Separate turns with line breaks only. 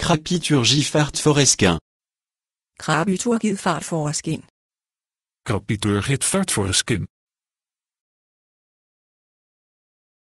Foreskin.
Krapiturgievaartforeskin.
Krapiturgievaartforeskin. Foreskin.